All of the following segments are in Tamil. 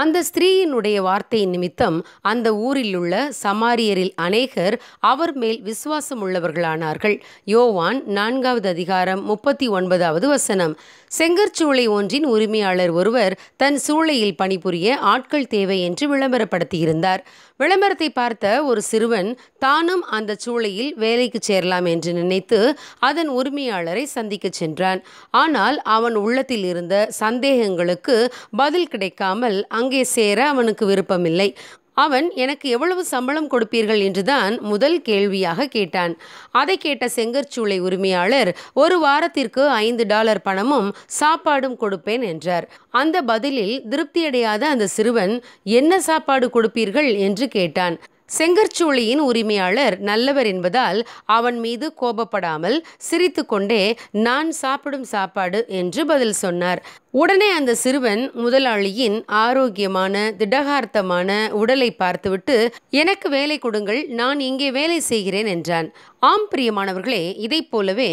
அந்த ஸ்திரீயினுடைய வார்த்தை நிமித்தம் அந்த ஊரில் உள்ள சமாரியரில் அநேகர் அவர் மேல் விசுவாசம் உள்ளவர்களானார்கள் யோவான் நான்காவது அதிகாரம் முப்பத்தி ஒன்பதாவது வசனம் செங்கற்சூளை ஒன்றின் உரிமையாளர் ஒருவர் தன் சூளையில் பணிபுரிய ஆட்கள் தேவை என்று விளம்பரப்படுத்தியிருந்தார் விளம்பரத்தை பார்த்த ஒரு சிறுவன் தானும் அந்த சூளையில் வேலைக்கு சேரலாம் என்று நினைத்து அதன் உரிமையாளரை சந்திக்க சென்றான் ஆனால் அவன் உள்ளத்தில் இருந்த சந்தேகங்களுக்கு பதில் கிடைக்காமல் அங்கே சேர அவனுக்கு விருப்பமில்லை அவன் எனக்கு எவ்வளவு சம்பளம் கொடுப்பீர்கள் என்றுதான் முதல் கேள்வியாக கேட்டான் அதை கேட்ட செங்கற்சூளை உரிமையாளர் ஒரு வாரத்திற்கு ஐந்து டாலர் பணமும் சாப்பாடும் கொடுப்பேன் என்றார் அந்த பதிலில் திருப்தியடையாத அந்த சிறுவன் என்ன சாப்பாடு கொடுப்பீர்கள் என்று கேட்டான் செங்கற்சூளியின் உரிமையாளர் நல்லவர் என்பதால் அவன் மீது கோபப்படாமல் சிரித்துக்கொண்டே நான் சாப்பிடும் சாப்பாடு என்று பதில் சொன்னார் உடனே அந்த சிறுவன் முதலாளியின் ஆரோக்கியமான திடகார்த்தமான உடலை பார்த்துவிட்டு எனக்கு வேலை கொடுங்கள் நான் இங்கே வேலை செய்கிறேன் என்றான் ஆம் பிரியமானவர்களே இதை போலவே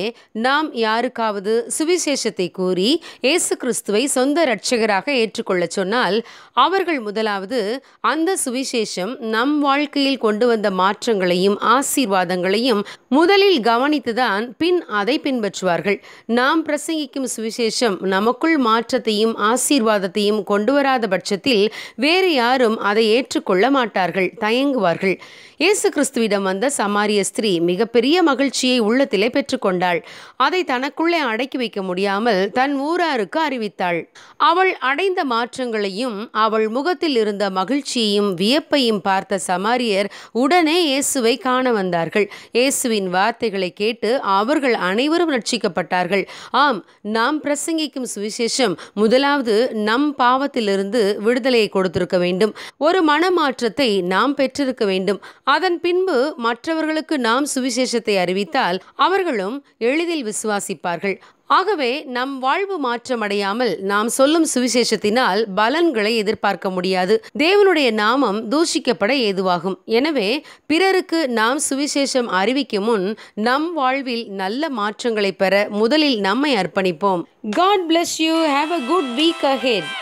நாம் யாருக்காவது சுவிசேஷத்தை கூறி இயேசு கிறிஸ்துவை சொந்த இரட்சகராக ஏற்றுக்கொள்ள சொன்னால் அவர்கள் முதலாவது அந்த சுவிசேஷம் நம் வாழ்க்கையில் கொண்டு வந்த மாற்றங்களையும் ஆசீர்வாதங்களையும் முதலில் கவனித்துதான் பின் அதை பின்பற்றுவார்கள் நாம் பிரசங்கிக்கும் சுவிசேஷம் நமக்குள் மாற்ற மாற்றத்தையும் ஆசீர்வாதத்தையும் கொண்டு வராத பட்சத்தில் வேறு யாரும் அதை ஏற்றுக்கொள்ள மாட்டார்கள் தயங்குவார்கள் இயேசு கிறிஸ்துவிடம் வந்த சமாரிய ஸ்திரீ மிகப்பெரிய மகிழ்ச்சியை உள்ளத்திலே பெற்றுக்கொண்டாள் அதை தனக்குள்ளே அடக்கி வைக்க முடியாமல் தன் ஊராருக்கு அறிவித்தாள் அவள் அடைந்த மாற்றங்களையும் அவள் முகத்தில் இருந்த மகிழ்ச்சியையும் வியப்பையும் பார்த்த சமாரியர் உடனே இயேசுவை காண வந்தார்கள் இயேசுவின் வார்த்தைகளை கேட்டு அவர்கள் அனைவரும் ரட்சிக்கப்பட்டார்கள் ஆம் நாம் பிரசங்கிக்கும் சுவிசேஷம் முதலாவது நம் பாவத்திலிருந்து விடுதலையை கொடுத்திருக்க வேண்டும் ஒரு மனமாற்றத்தை நாம் பெற்றிருக்க வேண்டும் அதன் பின்பு மற்றவர்களுக்கு நாம் சுவிசேஷத்தை அறிவித்தால் அவர்களும் எளிதில் விசுவாசிப்பார்கள் ஆகவே நம் வாழ்வு மாற்றம் அடையாமல் நாம் சொல்லும் சுவிசேஷத்தினால் பலன்களை எதிர்பார்க்க முடியாது தேவனுடைய நாமம் தூஷிக்கப்பட ஏதுவாகும் எனவே பிறருக்கு நாம் சுவிசேஷம் அறிவிக்கும் முன் நம் வாழ்வில் நல்ல மாற்றங்களை பெற முதலில் நம்மை அர்ப்பணிப்போம் God bless you have a good week ahead